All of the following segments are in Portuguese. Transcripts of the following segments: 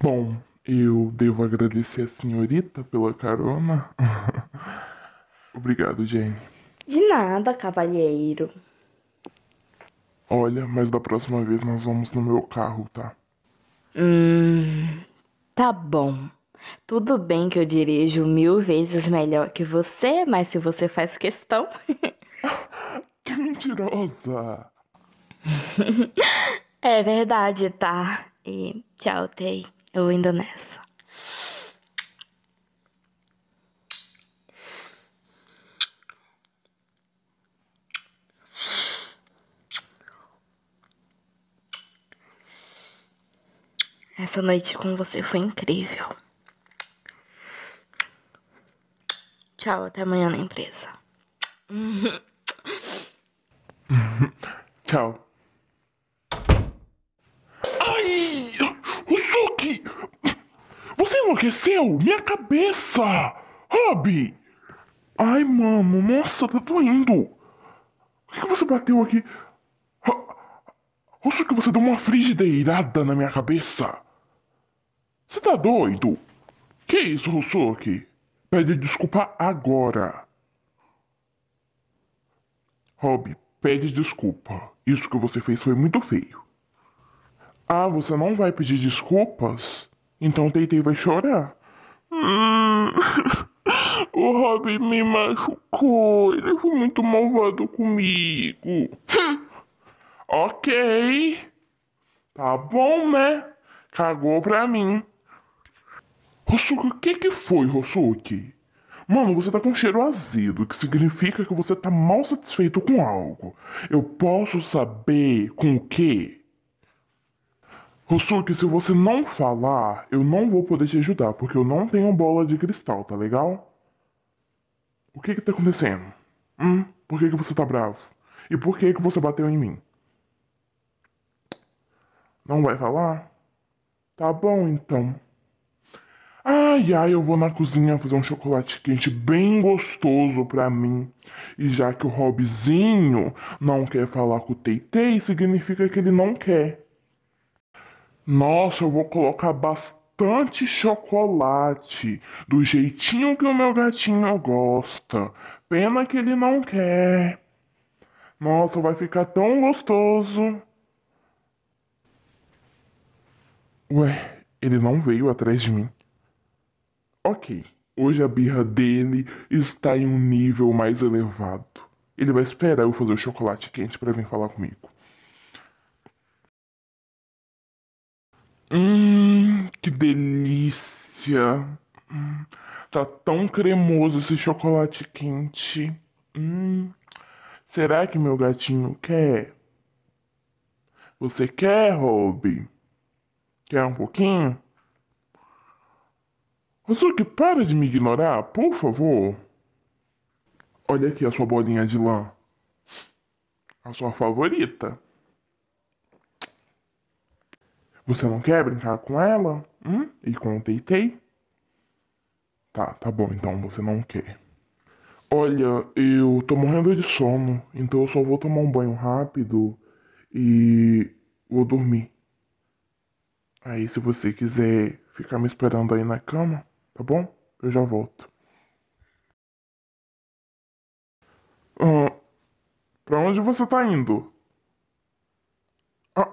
Bom, eu devo agradecer a senhorita pela carona. Obrigado, Jane. De nada, cavalheiro. Olha, mas da próxima vez nós vamos no meu carro, tá? Hum, tá bom. Tudo bem que eu dirijo mil vezes melhor que você, mas se você faz questão. que mentirosa! é verdade, tá? E tchau, Tei. Eu indo nessa. Essa noite com você foi incrível. Tchau, até amanhã na empresa. Tchau. Ai! Usuki! Você enlouqueceu? Minha cabeça! Rob! Ai, mano, nossa, tá doendo. O que, você bateu aqui? Acho que você deu uma frigideirada na minha cabeça. Você tá doido? Que isso, Russoki? Pede desculpa agora. Rob, pede desculpa. Isso que você fez foi muito feio. Ah, você não vai pedir desculpas? Então Tetei vai chorar. Hum, o Rob me machucou. Ele foi muito malvado comigo. Hum. ok. Tá bom, né? Cagou pra mim. Rossuki, o que que foi, Rossuki? Mano, você tá com cheiro azedo, que significa que você tá mal satisfeito com algo. Eu posso saber com o quê? Rossuki, se você não falar, eu não vou poder te ajudar, porque eu não tenho bola de cristal, tá legal? O que que tá acontecendo? Hum? Por que que você tá bravo? E por que que você bateu em mim? Não vai falar? Tá bom, então. Ai ai, eu vou na cozinha fazer um chocolate quente bem gostoso para mim. E já que o Robzinho não quer falar com o Teitei, significa que ele não quer. Nossa, eu vou colocar bastante chocolate, do jeitinho que o meu gatinho gosta. Pena que ele não quer. Nossa, vai ficar tão gostoso. Ué, ele não veio atrás de mim. Ok, hoje a birra dele está em um nível mais elevado. Ele vai esperar eu fazer o chocolate quente para vir falar comigo. Hum, que delícia! Hum, tá tão cremoso esse chocolate quente. Hum, será que meu gatinho quer? Você quer, Roby? Quer um pouquinho? Só que para de me ignorar, por favor. Olha aqui a sua bolinha de lã. A sua favorita. Você não quer brincar com ela? Hum? E com o Teitei? Tá, tá bom, então você não quer. Olha, eu tô morrendo de sono, então eu só vou tomar um banho rápido e vou dormir. Aí, se você quiser ficar me esperando aí na cama, tá bom? Eu já volto. Ah, pra onde você tá indo? Ah,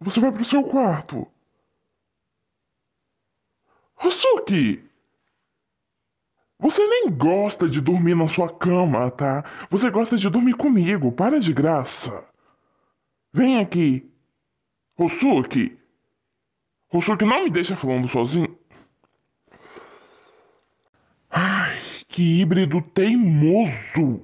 você vai pro seu quarto. Hasuki! Você nem gosta de dormir na sua cama, tá? Você gosta de dormir comigo, para de graça. Vem aqui. Hosuki! Hosuki, não me deixa falando sozinho. Que híbrido teimoso!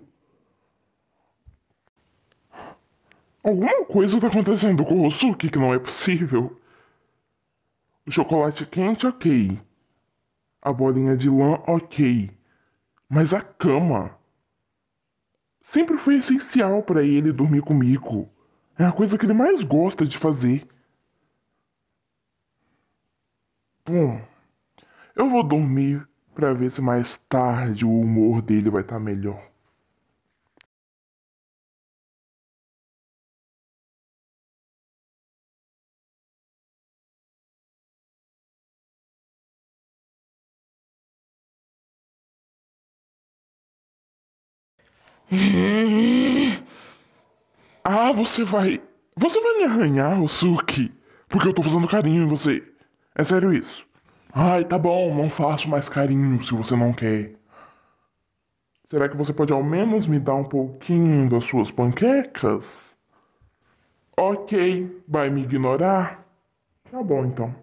Alguma coisa está acontecendo com o Osuki que não é possível. O chocolate quente, ok. A bolinha de lã, ok. Mas a cama. Sempre foi essencial para ele dormir comigo. É a coisa que ele mais gosta de fazer. Bom, eu vou dormir para ver se mais tarde o humor dele vai estar tá melhor. Ah, você vai. Você vai me arranhar, Osuki? Porque eu tô fazendo carinho em você. É sério isso. Ai, tá bom, não faço mais carinho se você não quer. Será que você pode ao menos me dar um pouquinho das suas panquecas? Ok, vai me ignorar? Tá bom então.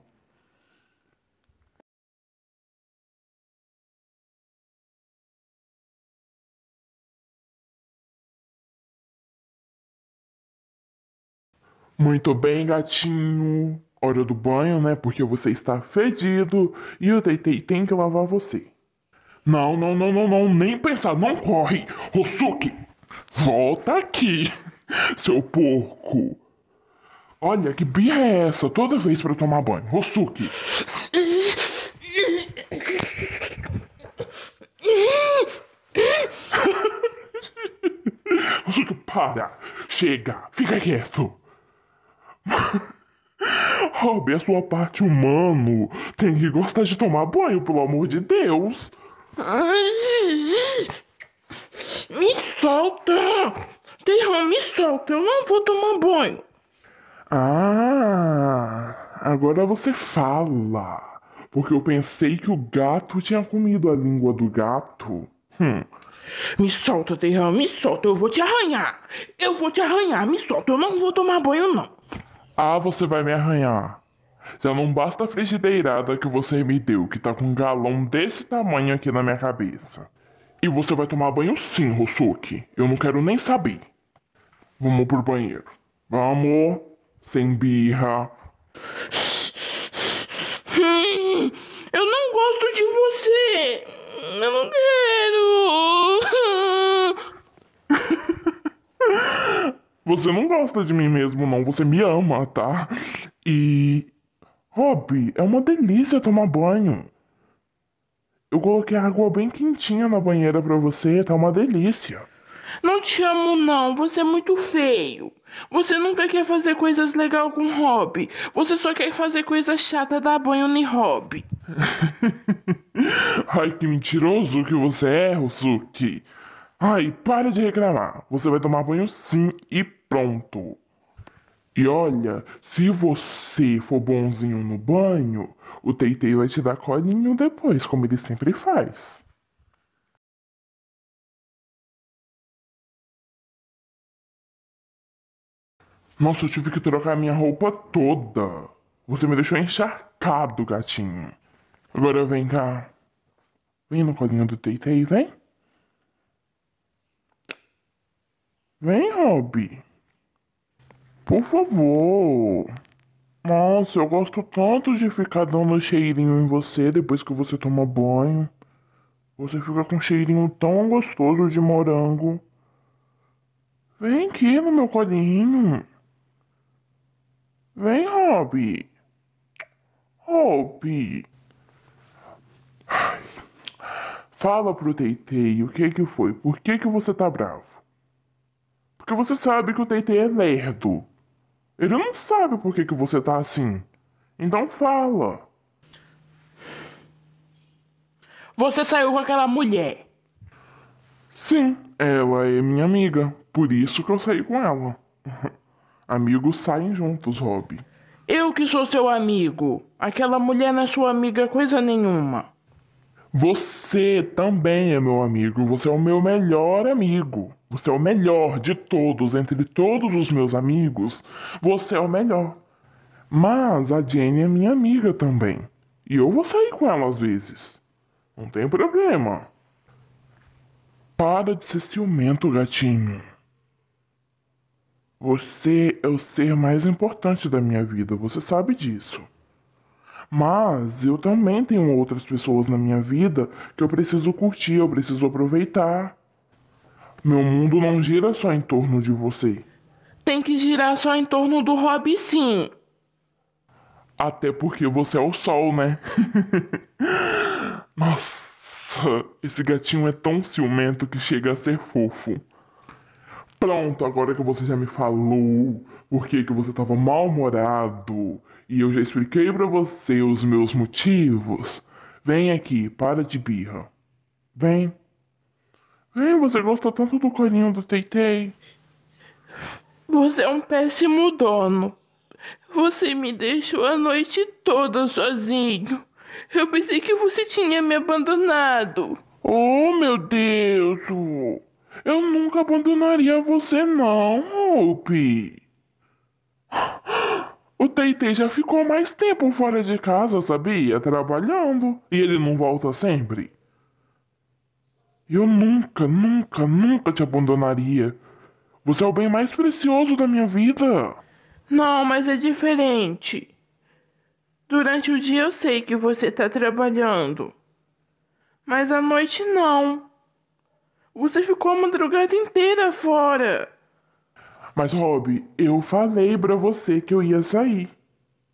Muito bem, gatinho. Hora do banho, né? Porque você está fedido e eu deitei tem que lavar você. Não, não, não, não, não, nem pensar, não corre! Rosuke, volta aqui, seu porco! Olha, que birra é essa? Toda vez para tomar banho. Rosuke! Rosuke, para! Chega! Fica quieto! Rob, é sua parte humano. Tem que gostar de tomar banho, pelo amor de Deus. me solta! Terrão, me solta, eu não vou tomar banho. Ah, agora você fala. Porque eu pensei que o gato tinha comido a língua do gato. Hum. Me solta, Terrão, me solta, eu vou te arranhar. Eu vou te arranhar, me solta, eu não vou tomar banho, não. Ah, você vai me arranhar. Já não basta a frigideirada que você me deu, que tá com um galão desse tamanho aqui na minha cabeça. E você vai tomar banho sim, Rosuki. Eu não quero nem saber. Vamos pro banheiro. Vamos. Sem birra. Eu não gosto de você. Eu não quero. Você não gosta de mim mesmo, não. Você me ama, tá? E. Rob, é uma delícia tomar banho. Eu coloquei água bem quentinha na banheira pra você, tá uma delícia. Não te amo, não. Você é muito feio. Você nunca quer fazer coisas legais com Rob. Você só quer fazer coisa chata dar banho em Rob. Ai, que mentiroso que você é, Suki. Ai, para de reclamar. Você vai tomar banho sim e pronto. E olha, se você for bonzinho no banho, o Teitei vai te dar colinho depois, como ele sempre faz. Nossa, eu tive que trocar minha roupa toda. Você me deixou encharcado, gatinho. Agora vem cá. Vem no colinho do Teitei, vem. Vem, Rob. Por favor. Nossa, eu gosto tanto de ficar dando cheirinho em você depois que você toma banho. Você fica com um cheirinho tão gostoso de morango. Vem aqui no meu colinho. Vem, Rob. Rob. Fala pro Teitei o que que foi, por que que você tá bravo? Porque você sabe que o TT é lerdo. Ele não sabe por que, que você tá assim. Então fala. Você saiu com aquela mulher. Sim, ela é minha amiga. Por isso que eu saí com ela. Amigos saem juntos, Rob. Eu que sou seu amigo. Aquela mulher não é sua amiga coisa nenhuma. Você também é meu amigo, você é o meu melhor amigo. Você é o melhor de todos, entre todos os meus amigos, você é o melhor. Mas a Jenny é minha amiga também. E eu vou sair com ela às vezes. Não tem problema. Para de ser ciumento, gatinho. Você é o ser mais importante da minha vida, você sabe disso. Mas eu também tenho outras pessoas na minha vida que eu preciso curtir, eu preciso aproveitar. Meu mundo não gira só em torno de você. Tem que girar só em torno do hobby, sim. Até porque você é o sol, né? Nossa, esse gatinho é tão ciumento que chega a ser fofo. Pronto, agora que você já me falou por que, que você estava mal-humorado, e eu já expliquei para você os meus motivos. Vem aqui, para de birra. Vem. Vem, você gosta tanto do carinho do Teitei. Você é um péssimo dono. Você me deixou a noite toda sozinho. Eu pensei que você tinha me abandonado. Oh, meu Deus! Eu nunca abandonaria você, não, Hope. O Teitei já ficou mais tempo fora de casa, sabia? É trabalhando. E ele não volta sempre. Eu nunca, nunca, nunca te abandonaria. Você é o bem mais precioso da minha vida. Não, mas é diferente. Durante o dia eu sei que você está trabalhando. Mas à noite não. Você ficou a madrugada inteira fora. Mas, Rob, eu falei para você que eu ia sair.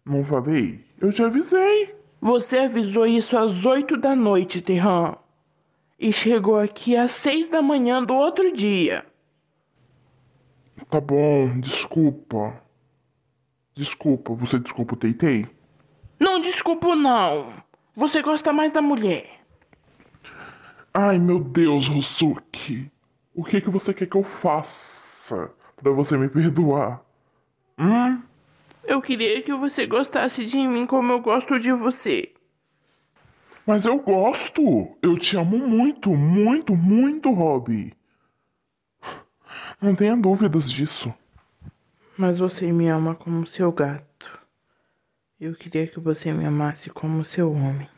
Não falei? Eu te avisei. Você avisou isso às oito da noite, Terran. E chegou aqui às seis da manhã do outro dia. Tá bom, desculpa. Desculpa, você desculpa o Teitei? Não desculpo, não. Você gosta mais da mulher. Ai, meu Deus, Rosuki. O que, que você quer que eu faça? para você me perdoar. Hum? Eu queria que você gostasse de mim como eu gosto de você. Mas eu gosto! Eu te amo muito, muito, muito, Rob. Não tenha dúvidas disso. Mas você me ama como seu gato. Eu queria que você me amasse como seu homem.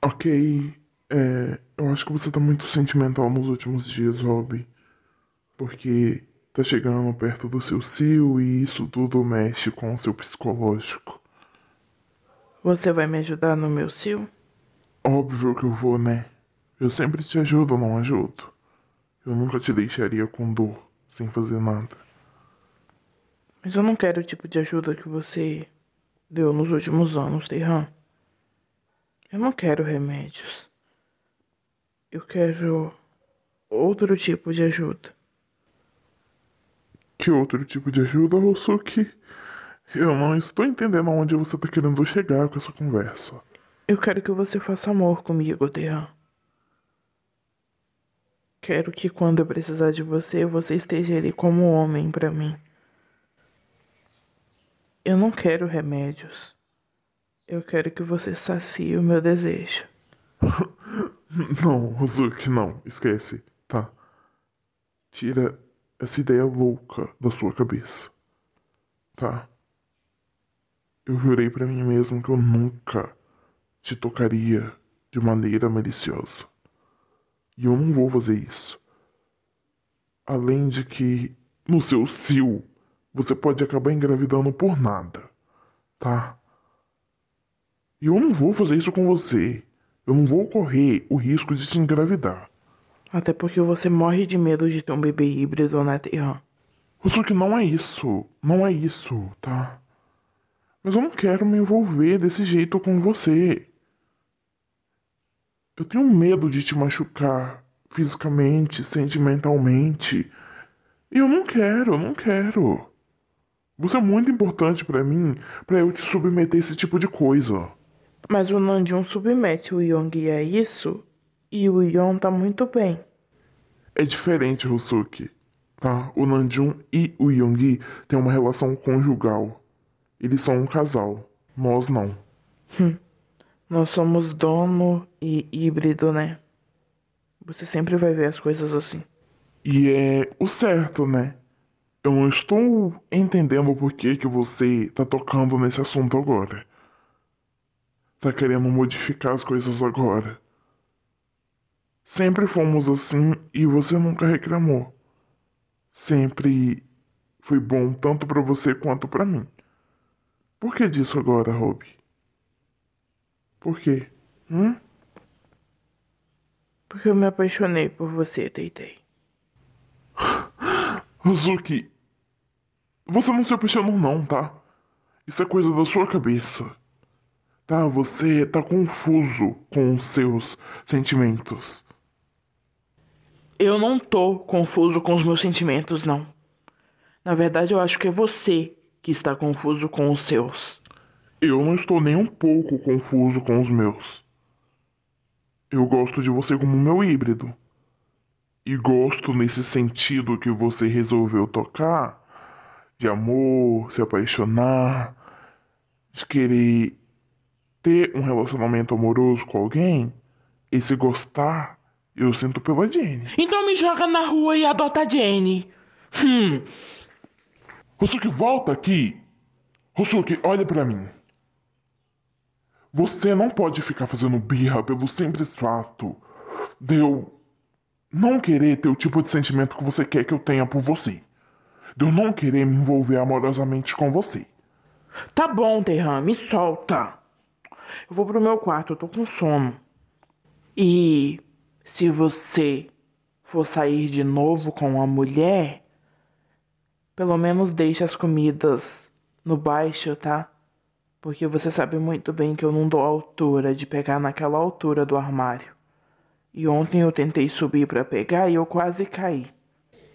Ok. É, eu acho que você tá muito sentimental nos últimos dias, Rob. Porque tá chegando perto do seu cio e isso tudo mexe com o seu psicológico. Você vai me ajudar no meu cio? Óbvio que eu vou, né? Eu sempre te ajudo, não ajudo. Eu nunca te deixaria com dor, sem fazer nada. Mas eu não quero o tipo de ajuda que você deu nos últimos anos, Terran. Eu não quero remédios. Eu quero outro tipo de ajuda. Que outro tipo de ajuda, Rosuki? Eu não estou entendendo aonde você está querendo chegar com essa conversa. Eu quero que você faça amor comigo, Dehan. Quero que quando eu precisar de você, você esteja ali como homem para mim. Eu não quero remédios. Eu quero que você sacie o meu desejo. não, Rosuki, não. Esquece, tá? Tira essa ideia louca da sua cabeça. Tá? Eu jurei para mim mesmo que eu nunca te tocaria de maneira maliciosa. E eu não vou fazer isso. Além de que, no seu cio, você pode acabar engravidando por nada, tá? E eu não vou fazer isso com você. Eu não vou correr o risco de te engravidar. Até porque você morre de medo de ter um bebê híbrido na né, Terra. que não é isso. Não é isso, tá? Mas eu não quero me envolver desse jeito com você. Eu tenho medo de te machucar fisicamente, sentimentalmente. E eu não quero, eu não quero. Você é muito importante para mim para eu te submeter a esse tipo de coisa. Mas o Nandion submete o Yong a é isso e o Yon tá muito bem. É diferente, Rusuki. Tá? O Nanjun e o Yonggi têm uma relação conjugal. Eles são um casal. Nós não. Hum. Nós somos dono e híbrido, né? Você sempre vai ver as coisas assim. E é o certo, né? Eu não estou entendendo por que, que você tá tocando nesse assunto agora. Tá querendo modificar as coisas agora. Sempre fomos assim e você nunca reclamou. Sempre foi bom tanto para você quanto para mim. Por que disso agora, Rob? Por quê? Hum? Porque eu me apaixonei por você, Teitei. Azuki, você não se apaixonou não, tá? Isso é coisa da sua cabeça. Tá, você tá confuso com os seus sentimentos. Eu não tô confuso com os meus sentimentos, não. Na verdade, eu acho que é você que está confuso com os seus. Eu não estou nem um pouco confuso com os meus. Eu gosto de você como meu híbrido. E gosto nesse sentido que você resolveu tocar de amor, se apaixonar, de querer ter um relacionamento amoroso com alguém, esse gostar eu sinto pela Jenny. Então me joga na rua e adota a Jenny. Hum. Rosuki, volta aqui. Rosuki, olha para mim. Você não pode ficar fazendo birra pelo simples fato de eu não querer ter o tipo de sentimento que você quer que eu tenha por você. De eu não querer me envolver amorosamente com você. Tá bom, Terran, me solta. Eu vou pro meu quarto, eu tô com sono. E se você for sair de novo com uma mulher, pelo menos deixe as comidas no baixo, tá? Porque você sabe muito bem que eu não dou altura de pegar naquela altura do armário. E ontem eu tentei subir para pegar e eu quase caí.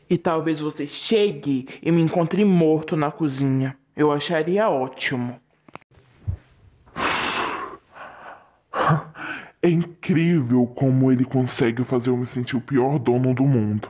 E talvez você chegue e me encontre morto na cozinha. Eu acharia ótimo. É incrível como ele consegue fazer eu me sentir o pior dono do mundo.